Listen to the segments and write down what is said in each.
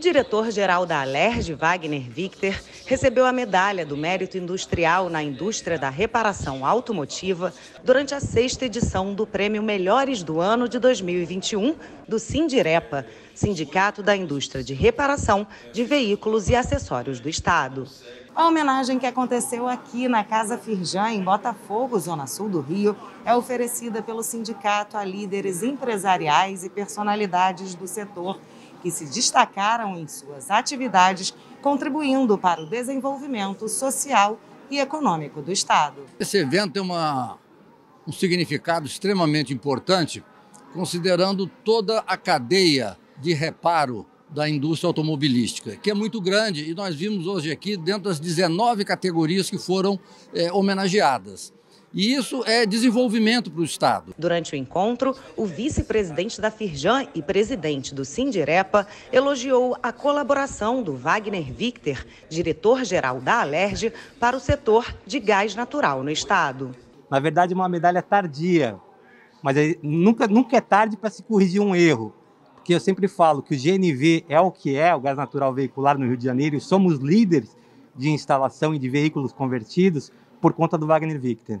diretor-geral da Alerj, Wagner Victor, recebeu a medalha do Mérito Industrial na Indústria da Reparação Automotiva durante a sexta edição do Prêmio Melhores do Ano de 2021 do Sindirepa, Sindicato da Indústria de Reparação de Veículos e Acessórios do Estado. A homenagem que aconteceu aqui na Casa Firjan, em Botafogo, Zona Sul do Rio, é oferecida pelo sindicato a líderes empresariais e personalidades do setor que se destacaram em suas atividades, contribuindo para o desenvolvimento social e econômico do Estado. Esse evento tem um significado extremamente importante, considerando toda a cadeia de reparo da indústria automobilística, que é muito grande e nós vimos hoje aqui dentro das 19 categorias que foram é, homenageadas. E isso é desenvolvimento para o Estado. Durante o encontro, o vice-presidente da Firjan e presidente do Sindirepa elogiou a colaboração do Wagner Victor, diretor-geral da Alerj, para o setor de gás natural no Estado. Na verdade, é uma medalha tardia, mas nunca, nunca é tarde para se corrigir um erro. Porque eu sempre falo que o GNV é o que é, o gás natural veicular no Rio de Janeiro, e somos líderes de instalação e de veículos convertidos por conta do Wagner Victor.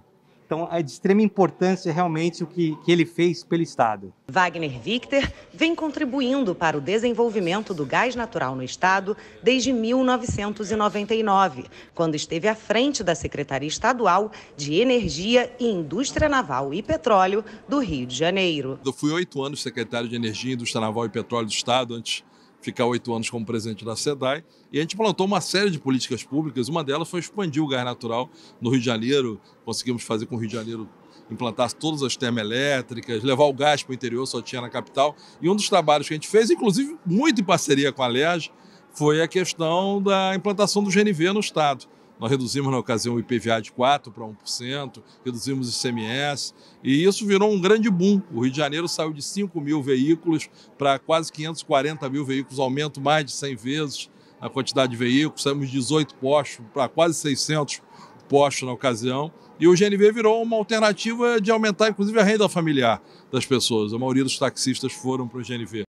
Então, é de extrema importância realmente o que, que ele fez pelo Estado. Wagner Victor vem contribuindo para o desenvolvimento do gás natural no Estado desde 1999, quando esteve à frente da Secretaria Estadual de Energia e Indústria Naval e Petróleo do Rio de Janeiro. Eu fui oito anos secretário de Energia, Indústria Naval e Petróleo do Estado, antes ficar oito anos como presidente da SEDAI. E a gente plantou uma série de políticas públicas. Uma delas foi expandir o gás natural no Rio de Janeiro. Conseguimos fazer com o Rio de Janeiro implantar todas as termoelétricas, levar o gás para o interior, só tinha na capital. E um dos trabalhos que a gente fez, inclusive muito em parceria com a LERJ, foi a questão da implantação do GNV no Estado. Nós reduzimos, na ocasião, o IPVA de 4% para 1%, reduzimos o ICMS, e isso virou um grande boom. O Rio de Janeiro saiu de 5 mil veículos para quase 540 mil veículos, aumento mais de 100 vezes a quantidade de veículos, saímos de 18 postos para quase 600 postos na ocasião. E o GNV virou uma alternativa de aumentar, inclusive, a renda familiar das pessoas. A maioria dos taxistas foram para o GNV.